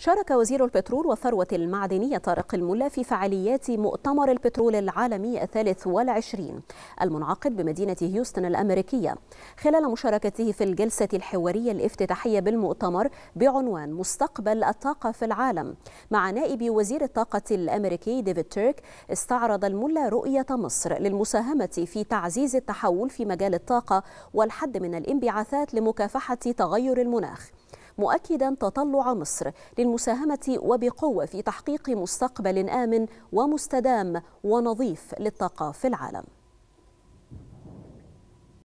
شارك وزير البترول والثروة المعدنية طارق الملا في فعاليات مؤتمر البترول العالمي الثالث والعشرين المنعقد بمدينة هيوستن الأمريكية خلال مشاركته في الجلسة الحوارية الافتتاحية بالمؤتمر بعنوان مستقبل الطاقة في العالم مع نائب وزير الطاقة الأمريكي ديفيد تيرك استعرض الملا رؤية مصر للمساهمة في تعزيز التحول في مجال الطاقة والحد من الانبعاثات لمكافحة تغير المناخ مؤكدا تطلع مصر للمساهمة وبقوة في تحقيق مستقبل آمن ومستدام ونظيف للطاقة في العالم